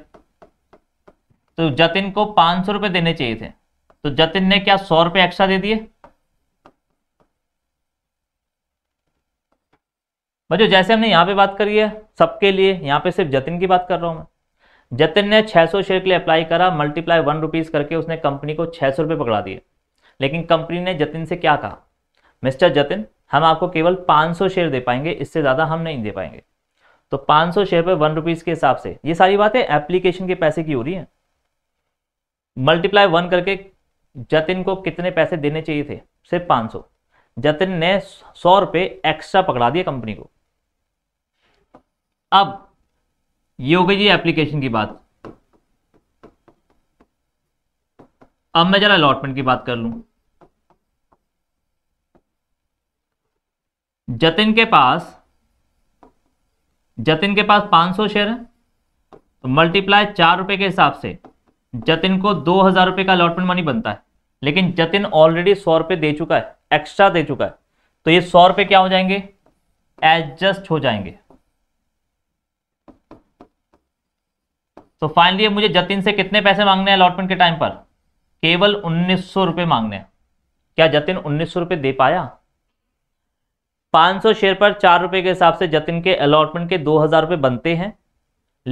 तो जतिन को पांच सौ रुपए देने चाहिए थे तो जतिन ने क्या सौ रुपए एक्स्ट्रा दे दिए बच्चों जैसे हमने यहां पे बात करी है सबके लिए यहां पे सिर्फ जतिन की बात कर रहा हूं मैं जतिन ने 600 शेयर के लिए अप्लाई करा मल्टीप्लाई वन रुपीज़ करके उसने कंपनी को छह सौ रुपये पकड़ा दिए लेकिन कंपनी ने जतिन से क्या कहा मिस्टर जतिन हम आपको केवल 500 शेयर दे पाएंगे इससे ज़्यादा हम नहीं दे पाएंगे तो 500 शेयर पे वन रुपीज़ के हिसाब से ये सारी बातें एप्लीकेशन के पैसे की हो रही हैं मल्टीप्लाई वन करके जतिन को कितने पैसे देने चाहिए थे सिर्फ सौ जतिन ने सौ रुपए एक्स्ट्रा पकड़ा दिया कंपनी को अब ये हो गई जी एप्लीकेशन की बात अब मैं जरा अलॉटमेंट की बात कर लू जतिन के पास जतिन के पास 500 शेयर है तो मल्टीप्लाई चार रुपए के हिसाब से जतिन को दो हजार रुपए का अलॉटमेंट मनी बनता है लेकिन जतिन ऑलरेडी सौ रुपये दे चुका है एक्स्ट्रा दे चुका है तो ये सौ रुपए क्या हो जाएंगे एडजस्ट हो जाएंगे तो फाइनली मुझे जतिन से कितने पैसे मांगने हैं अलॉटमेंट के टाइम पर केवल उन्नीस सौ रुपए मांगने हैं क्या जतिन उन्नीस सौ रुपए दे पाया 500 शेयर पर चार रुपए के हिसाब से जतिन के अलॉटमेंट के दो हज़ार रुपये बनते हैं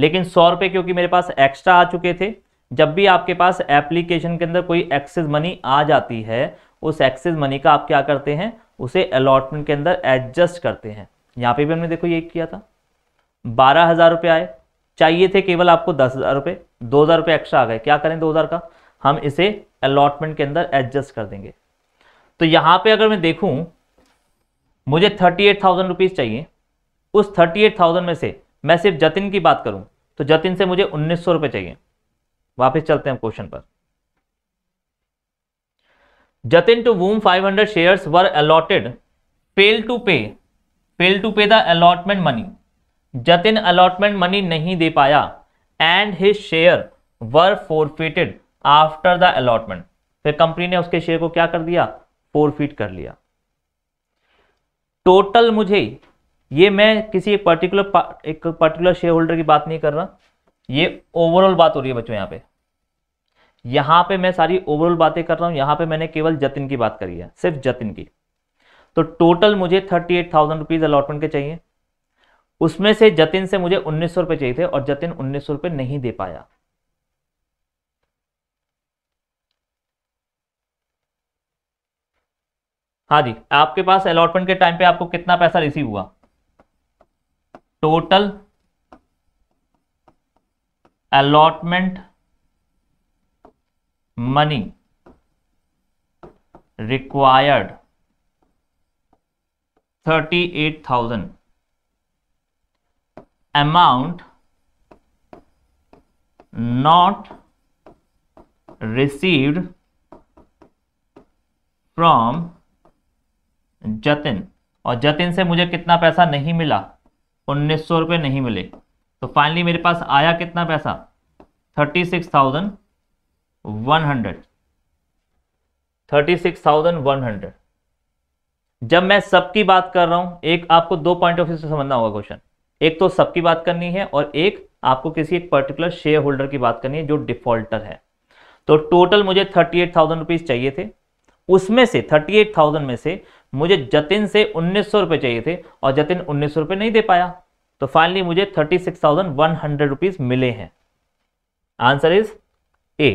लेकिन सौ रुपये क्योंकि मेरे पास एक्स्ट्रा आ चुके थे जब भी आपके पास एप्लीकेशन के अंदर कोई एक्सेस मनी आ जाती है उस एक्सेस मनी का आप क्या करते हैं उसे अलॉटमेंट के अंदर एडजस्ट करते हैं यहाँ पे भी हमने देखो ये किया था बारह हज़ार रुपये आए चाहिए थे केवल आपको दस हज़ार रुपये दो हज़ार रुपये एक्स्ट्रा आ गए क्या करें दो हज़ार का हम इसे अलॉटमेंट के अंदर एडजस्ट कर देंगे तो यहाँ पे अगर मैं देखूँ मुझे थर्टी एट थाउजेंड रुपीज़ चाहिए उस थर्टी एट थाउजेंड में से मैं सिर्फ जतिन की बात करूं तो जतिन से मुझे उन्नीस सौ रुपये चाहिए वापस चलते हैं क्वेश्चन पर Jatin to whom five hundred shares were allotted fail to pay fail to pay the allotment money Jatin allotment money नहीं दे पाया and his share were forfeited after the allotment फिर कंपनी ने उसके शेयर को क्या कर दिया फोरफिट कर लिया टोटल मुझे ये मैं किसी एक पर्टिकुलर एक पर्टिकुलर शेयर होल्डर की बात नहीं कर रहा ये ओवरऑल बात हो रही है बच्चों यहाँ पे यहाँ पे मैं सारी ओवरऑल बातें कर रहा हूँ यहाँ पे मैंने केवल जतिन की बात करी है सिर्फ जतिन की तो टोटल मुझे thirty eight thousand rupees allotment के चाहिए उसमें से जतिन से मुझे उन्नीस सौ रुपये चाहिए थे और जतिन उन्नीस सौ रुपये नहीं दे पाया हाँ जी आपके पास अलॉटमेंट के टाइम पे आपको कितना पैसा रिसीव हुआ total allotment money required thirty eight thousand amount not received from Jatin और जतिन से मुझे कितना पैसा नहीं मिला उन्नीस सौ रुपये नहीं मिले तो फाइनली मेरे पास आया कितना पैसा thirty six thousand one hundred thirty six thousand one hundred जब मैं सबकी बात कर रहा हूं एक आपको दो पॉइंट ऑफ व्यू से समझना होगा क्वेश्चन एक तो सबकी बात करनी है और एक आपको किसी एक पर्टिकुलर शेयर होल्डर की बात करनी है जो डिफॉल्टर है तो टोटल मुझे थर्टी एट थाउजेंड रुपीज चाहिए थे उसमें से थर्टी एट थाउजेंड में से मुझे जतिन से उन्नीस सौ रुपये चाहिए थे और जतिन उन्नीस सौ रुपये नहीं दे पाया तो फाइनली मुझे thirty six thousand one hundred rupees मिले हैं answer is A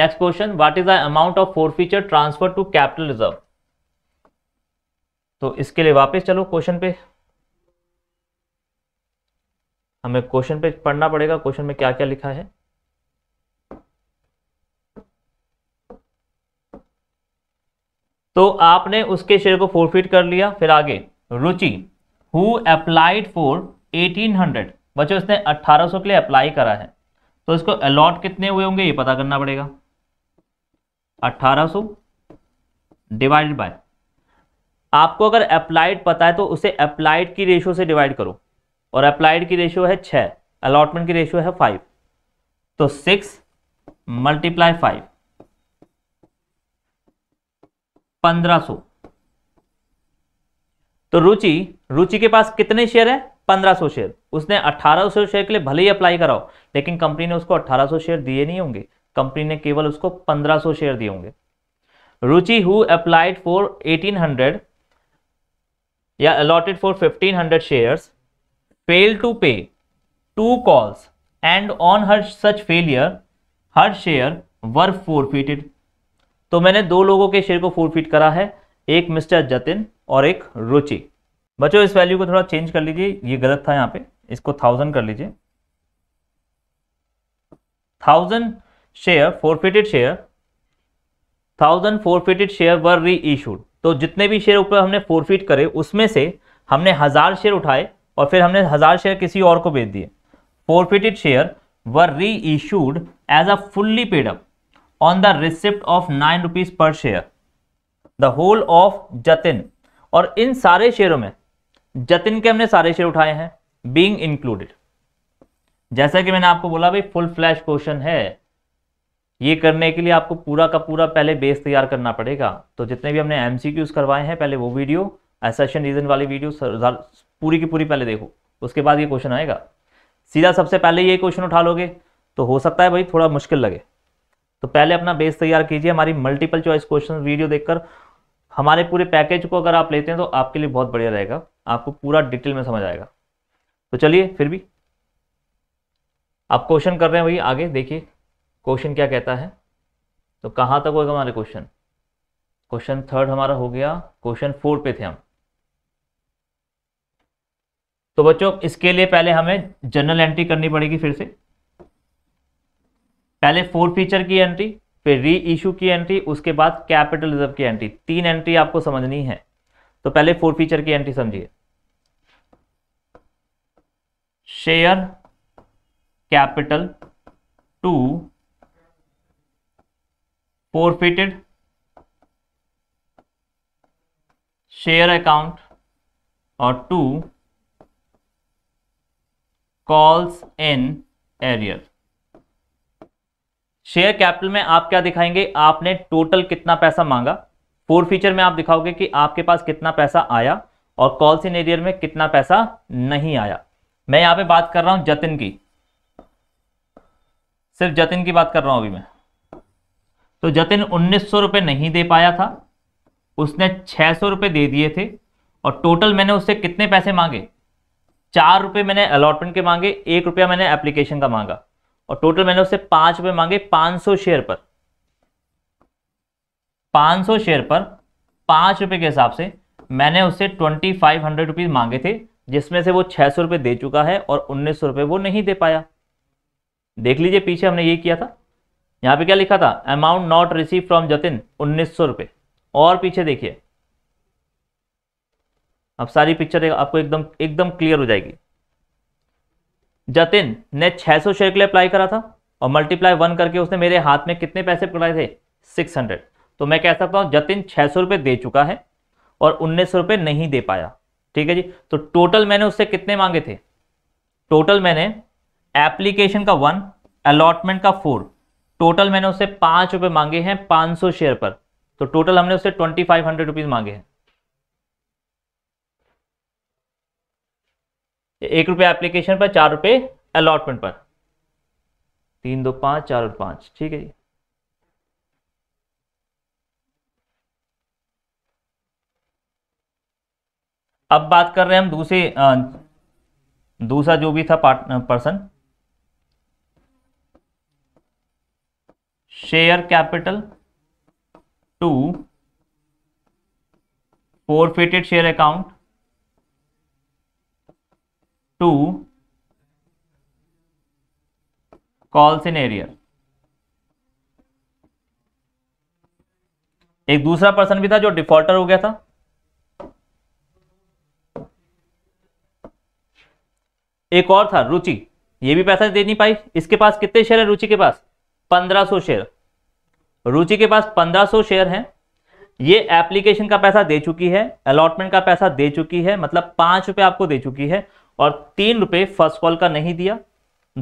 next question what is the amount of forfeiture transfer to capital reserve तो इसके लिए वापस चलो क्वेश्चन पे हमें क्वेश्चन पे पढ़ना पड़ेगा क्वेश्चन में क्या क्या लिखा है तो आपने उसके शेयर को फोरफिट कर लिया फिर आगे रुचि हु अप्लाइड फॉर 1800 बच्चों इसने 1800 के लिए अप्लाई करा है तो इसको अलॉट कितने हुए होंगे ये पता करना पड़ेगा 1800 डिवाइडेड बाय आपको अगर अप्लाइड पता है तो उसे अप्लाइड की रेशियो से डिवाइड करो और अप्लाइड की रेशियो है छः अलॉटमेंट की रेशियो है फाइव तो सिक्स मल्टीप्लाई फाइव सो तो रुचि रुचि के पास कितने शेयर है 1500 शेयर उसने 1800 शेयर के लिए भले ही अप्लाई कराओ लेकिन कंपनी ने उसको 1800 शेयर दिए नहीं होंगे कंपनी ने केवल उसको 1500 शेयर दिए होंगे रुचि हु अप्लाइड फॉर 1800 या allotted for 1500 shares to pay two calls and on her such failure her share were forfeited तो मैंने दो लोगों के शेयर को फोरफिट करा है एक मिस्टर जतिन और एक रुचि बच्चों इस वैल्यू को थोड़ा चेंज कर लीजिए ये गलत था यहाँ पे इसको थाउजेंड कर लीजिए thousand share forfeited share thousand forfeited share were reissued तो जितने भी शेयर ऊपर हमने फोरफिट करे उसमें से हमने हज़ार शेयर उठाए और फिर हमने हज़ार शेयर किसी और को बेच दिए forfeited share were reissued as a fully paid up on the receipt of nine rupees per share the whole of Jatin और इन सारे शेयरों में जतिन के हमने सारे शेयर उठाए हैं बींग इंक्लूडेड जैसा कि मैंने आपको बोला भाई फुल फ्लैश क्वेश्चन है ये करने के लिए आपको पूरा का पूरा पहले बेस तैयार करना पड़ेगा तो जितने भी हमने एम करवाए हैं पहले वो वीडियो एसेशन रीजन वाली वीडियो पूरी की पूरी पहले देखो उसके बाद ये क्वेश्चन आएगा सीधा सबसे पहले ये क्वेश्चन उठा लोगे तो हो सकता है भाई थोड़ा मुश्किल लगे तो पहले अपना बेस तैयार कीजिए हमारी मल्टीपल चॉइस क्वेश्चन वीडियो देखकर हमारे पूरे पैकेज को अगर आप लेते हैं तो आपके लिए बहुत बढ़िया रहेगा आपको पूरा डिटेल में समझ आएगा तो चलिए फिर भी आप क्वेश्चन कर रहे हैं भाई आगे देखिए क्वेश्चन क्या कहता है तो कहाँ तक होगा हमारे क्वेश्चन क्वेश्चन थर्ड हमारा हो गया क्वेश्चन फोर पे थे हम तो बच्चों इसके लिए पहले हमें जनरल एंट्री करनी पड़ेगी फिर से पहले फोर फीचर की एंट्री फिर री इशू की एंट्री उसके बाद कैपिटल रिजर्व की एंट्री तीन एंट्री आपको समझनी है तो पहले फोर फीचर की एंट्री समझिए share capital to forfeited share account और to calls in arrear share capital में आप क्या दिखाएंगे आपने टोटल कितना पैसा मांगा फोर फीचर में आप दिखाओगे कि आपके पास कितना पैसा आया और कॉल सीन एरियर में कितना पैसा नहीं आया मैं यहाँ पे बात कर रहा हूँ जतिन की सिर्फ जतिन की बात कर रहा हूँ अभी मैं तो जतिन उन्नीस सौ रुपए नहीं दे पाया था उसने छः सौ रुपए दे दिए थे और टोटल मैंने उससे कितने पैसे मांगे चार रुपये मैंने अलॉटमेंट के मांगे एक रुपया मैंने एप्लीकेशन का मांगा और टोटल मैंने उससे पांच रुपए मांगे पांच सौ शेयर पर पांच सौ शेयर पर पांच रुपए के हिसाब से मैंने उससे ट्वेंटी फाइव हंड्रेड रुपीज मांगे थे जिसमें से वो छह सौ रुपए दे चुका है और उन्नीस सौ रुपए वो नहीं दे पाया देख लीजिए पीछे हमने ये किया था यहां पे क्या लिखा था amount not receive from Jatin उन्नीस सौ रुपए और पीछे देखिए अब सारी पिक्चर आपको एकदम एकदम क्लियर हो जाएगी जतिन ने 600 शेयर के लिए अप्लाई करा था और मल्टीप्लाई वन करके उसने मेरे हाथ में कितने पैसे पकड़ाए थे 600 तो मैं कह सकता हूँ जतिन छः सौ दे चुका है और उन्नीस सौ नहीं दे पाया ठीक है जी तो टोटल मैंने उससे कितने मांगे थे टोटल मैंने एप्लीकेशन का वन अलॉटमेंट का फोर टोटल मैंने उससे पाँच रुपए मांगे हैं पाँच सौ शेयर पर तो टोटल हमने उससे ट्वेंटी फाइव हंड्रेड रुपीज़ मांगे हैं एक रुपये एप्लीकेशन पर चार रुपये अलॉटमेंट पर तीन दो पाँच चार और पाँच ठीक है जी अब बात कर रहे हैं हम दूसरे दूसरा जो भी था person share capital to forfeited share account to calls in arrear एक दूसरा पर्सन भी था जो डिफॉल्टर हो गया था एक और था रुचि ये भी पैसा दे नहीं पाई इसके पास कितने शेयर है रुचि के पास 1500 शेयर रुचि के पास 1500 शेयर हैं ये एप्लीकेशन का पैसा दे चुकी है अलॉटमेंट का पैसा दे चुकी है मतलब पांच रुपए आपको दे चुकी है और तीन रुपये फर्स्ट कॉल का नहीं दिया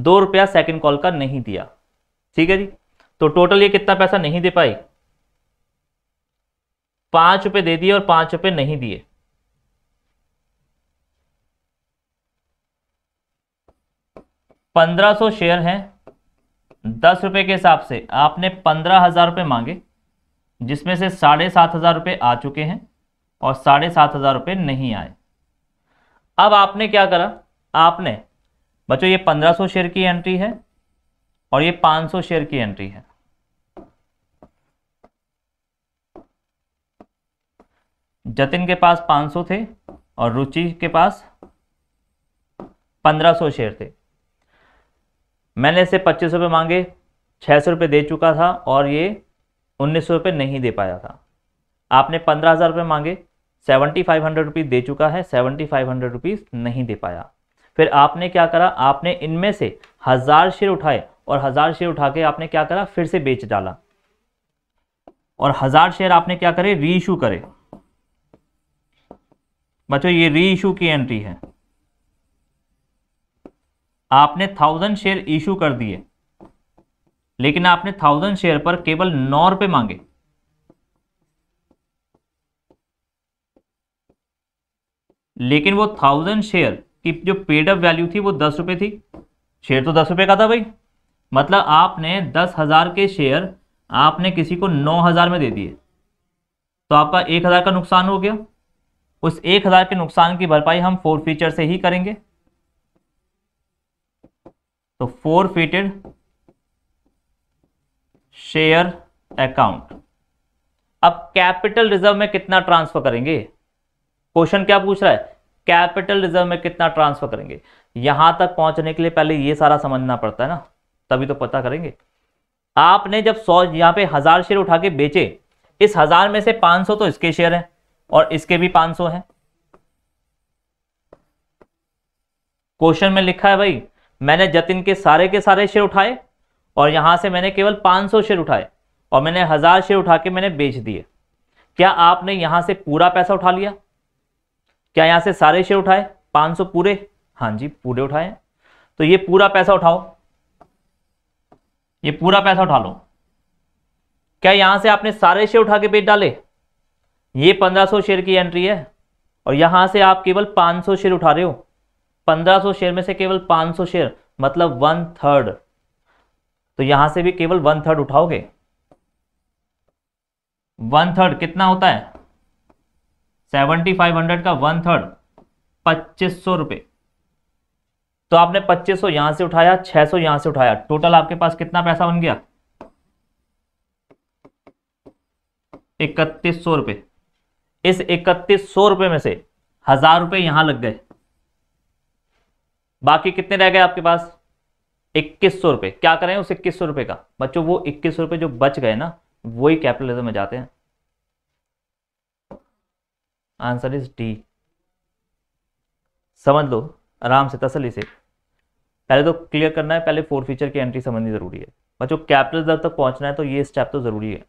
दो रुपया सेकेंड कॉल का नहीं दिया ठीक है जी तो टोटल ये कितना पैसा नहीं दे पाई पांच रुपये दे दिए और पांच रुपये नहीं दिए पंद्रह सौ शेयर हैं दस रुपये के हिसाब से आपने पंद्रह हज़ार रुपये मांगे जिसमें से साढ़े सात हज़ार रुपये आ चुके हैं और साढ़े सात हज़ार रुपये नहीं आए अब आपने क्या करा आपने बच्चों ये 1500 शेयर की एंट्री है और ये 500 शेयर की एंट्री है जतिन के पास 500 थे और रुचि के पास 1500 शेयर थे मैंने इसे पच्चीस रुपये मांगे छः सौ रुपये दे चुका था और ये उन्नीस सौ रुपये नहीं दे पाया था आपने पंद्रह हज़ार रुपये मांगे सेवेंटी फाइव हंड्रेड रुपीज़ दे चुका है सेवेंटी फाइव हंड्रेड रुपीज़ नहीं दे पाया फिर आपने क्या करा आपने इनमें से हज़ार शेयर उठाए और हज़ार शेयर उठा के आपने क्या करा फिर से बेच डाला और हज़ार शेयर आपने क्या करे री इशू करे बच्चों ये री इशू की एंट्री है आपने थाउजेंड शेयर इशू कर दिए लेकिन आपने थाउजेंड शेयर पर केवल नौ रुपए मांगे लेकिन वो थाउजेंड शेयर की जो पेड अप वैल्यू थी वो दस रुपये थी शेयर तो दस रुपये का था भाई मतलब आपने दस हज़ार के शेयर आपने किसी को नौ हज़ार में दे दिए तो आपका एक हज़ार का नुकसान हो गया उस एक हज़ार के नुकसान की भरपाई हम फोर फीचर से ही करेंगे तो फोर फीटेड शेयर अकाउंट अब कैपिटल रिजर्व में कितना ट्रांसफर करेंगे क्वेश्चन क्या पूछ रहा है कैपिटल रिजर्व में कितना ट्रांसफर करेंगे यहां तक पहुंचने के लिए पहले ये सारा समझना पड़ता है ना तभी तो पता करेंगे आपने जब सौ यहाँ पे हजार शेयर उठा के बेचे इस हजार में से पांच सौ तो इसके शेयर हैं और इसके भी पांच सौ हैं क्वेश्चन में लिखा है भाई मैंने जतिन के सारे के सारे शेयर उठाए और यहां से मैंने केवल पांच सौ शेयर उठाए और मैंने हजार शेयर उठा के मैंने बेच दिए क्या आपने यहां से पूरा पैसा उठा लिया क्या यहां से सारे शेयर उठाए 500 पूरे हाँ जी पूरे उठाए तो ये पूरा पैसा उठाओ ये पूरा पैसा उठा लो क्या यहां से आपने सारे शेयर उठा के बेच डाले ये 1500 शेयर की एंट्री है और यहां से आप केवल 500 शेयर उठा रहे हो 1500 शेयर में से केवल 500 शेयर मतलब वन थर्ड तो यहां से भी केवल वन थर्ड उठाओगे वन थर्ड कितना होता है सेवेंटी फाइव हंड्रेड का वन थर्ड पच्चीस सौ रुपये तो आपने पच्चीस सौ यहां से उठाया छह सौ यहां से उठाया टोटल आपके पास कितना पैसा बन गया इकतीस सौ रुपये इस इकतीस सौ रुपए में से हजार रुपए यहां लग गए बाकी कितने रह गए आपके पास इक्कीस सौ रुपए क्या करें उस इक्कीस सौ रुपए का बच्चों वो इक्कीस सौ रुपए जो बच गए ना वही कैपिटलिज्म में जाते हैं आंसर इज डी समझ लो आराम से तसली से पहले तो क्लियर करना है पहले फोर फीचर की एंट्री समझनी ज़रूरी है बच्चों कैपिटल दर तक पहुंचना है तो ये स्टेप तो ज़रूरी है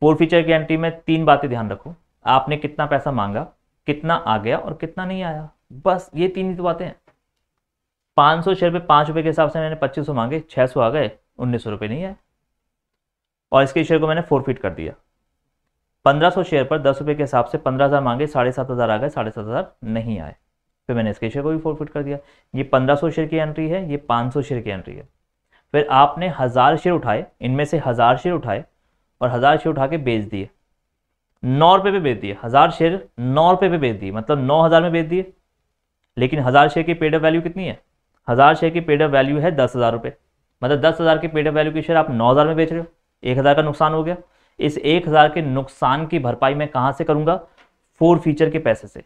फोर फीचर की एंट्री में तीन बातें ध्यान रखो आपने कितना पैसा मांगा कितना आ गया और कितना नहीं आया बस ये तीन ही तो बातें हैं पाँच सौ शेयर पे पाँच रुपये के हिसाब से मैंने पच्चीस मांगे छः आ गए उन्नीस नहीं आए और इसके शेयर को मैंने फोर कर दिया 1500 शेयर पर दस रुपये के हिसाब से 15000 मांगे साढ़े सात हज़ार आ गए साढ़े सात हज़ार नहीं आए फिर मैंने इसके शेयर को भी फोरफिट कर दिया ये 1500 शेयर की एंट्री है ये 500 शेयर की एंट्री है फिर आपने हज़ार शेयर उठाए इनमें से हज़ार शेयर उठाए और हज़ार शेयर उठा के बेच दिए नौ रुपये पे बेच दिए हज़ार शेयर नौ रुपये पे बेच दिए मतलब नौ हज़ार में बेच दिए लेकिन हज़ार शेयर की पेड वैल्यू कितनी है हज़ार शेयर की पेड वैल्यू है दस हज़ार रुपये मतलब दस हज़ार की पेड वैल्यू की शेयर आप नौ हज़ार में बेच रहे हो एक हज़ार का नुकसान हो गया इस एक हज़ार के नुकसान की भरपाई मैं कहां से करूंगा फोर फीचर के पैसे से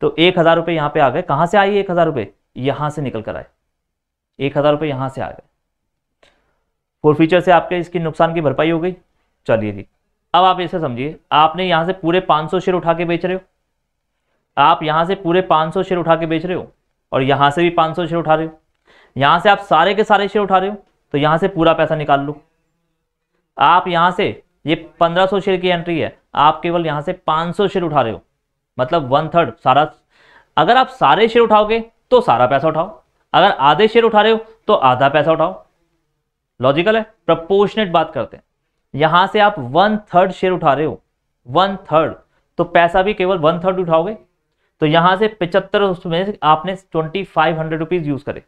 तो एक हज़ार रुपये यहां पर आ गए कहां से आई एक हज़ार रुपये यहां से निकल कर आए एक हज़ार रुपये यहां से आ गए फोर फीचर से आपके इसकी नुकसान की भरपाई हो गई चलिए जी अब आप इसे समझिए आपने यहां से पूरे सौ शेयर उठा के बेच रहे हो आप यहां से पूरे सौ शेयर उठा के बेच रहे हो और यहां से भी सौ शेयर उठा रहे हो यहां से आप सारे के सारे शेयर उठा रहे हो तो यहां से पूरा पैसा निकाल लो आप यहाँ से ये 1500 शेयर की एंट्री है आप केवल यहाँ से 500 शेयर उठा रहे हो मतलब वन थर्ड सारा अगर आप सारे शेयर उठाओगे तो सारा पैसा उठाओ अगर आधे शेयर उठा रहे हो तो आधा पैसा उठाओ लॉजिकल है प्रपोर्शनेट बात करते हैं यहां से आप वन थर्ड शेयर उठा रहे हो वन थर्ड तो पैसा भी केवल वन थर्ड उठाओगे तो यहां से पिचहत्तर उसमें आपने twenty five hundred rupees use करे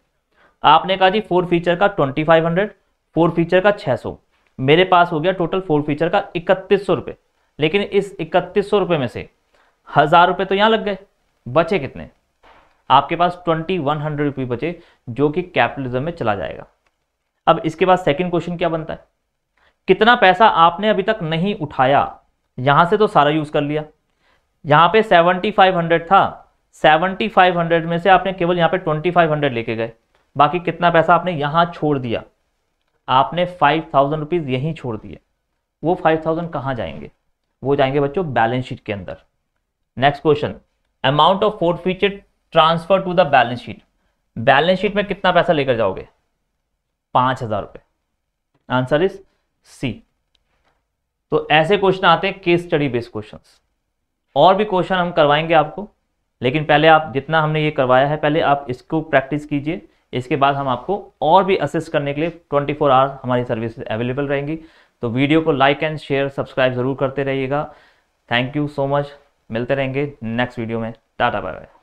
आपने कहा जी फोर फीचर का twenty five hundred forfeiture का छः सौ मेरे पास हो गया टोटल फोर फीचर का इकतीस सौ रुपये लेकिन इस इकतीस सौ रुपये में से हज़ार रुपये तो यहाँ लग गए बचे कितने आपके पास ट्वेंटी वन हंड्रेड रुपये बचे जो कि कैपिटलिज्म में चला जाएगा अब इसके बाद सेकंड क्वेश्चन क्या बनता है कितना पैसा आपने अभी तक नहीं उठाया यहाँ से तो सारा यूज़ कर लिया यहाँ पे सेवेंटी फाइव हंड्रेड था सेवेंटी फाइव हंड्रेड में से आपने केवल यहाँ पे ट्वेंटी फाइव हंड्रेड लेके गए बाकी कितना पैसा आपने यहाँ छोड़ दिया आपने फाइव थाउजेंड रुपीज़ यहीं छोड़ दिए वो फाइव थाउजेंड कहाँ जाएंगे वो जाएंगे बच्चों बैलेंस शीट के अंदर next question amount of forfeiture transfer to the balance sheet balance sheet में कितना पैसा लेकर जाओगे पाँच हज़ार रुपये आंसर इज सी तो ऐसे क्वेश्चन आते हैं केस स्टडी बेस्ड क्वेश्चन और भी क्वेश्चन हम करवाएंगे आपको लेकिन पहले आप जितना हमने ये करवाया है पहले आप इसको प्रैक्टिस कीजिए इसके बाद हम आपको और भी असिस्ट करने के लिए 24 फोर आवर्स हमारी सर्विस अवेलेबल रहेंगी तो वीडियो को लाइक एंड शेयर सब्सक्राइब ज़रूर करते रहिएगा थैंक यू सो मच मिलते रहेंगे नेक्स्ट वीडियो में टाटा बाय बाय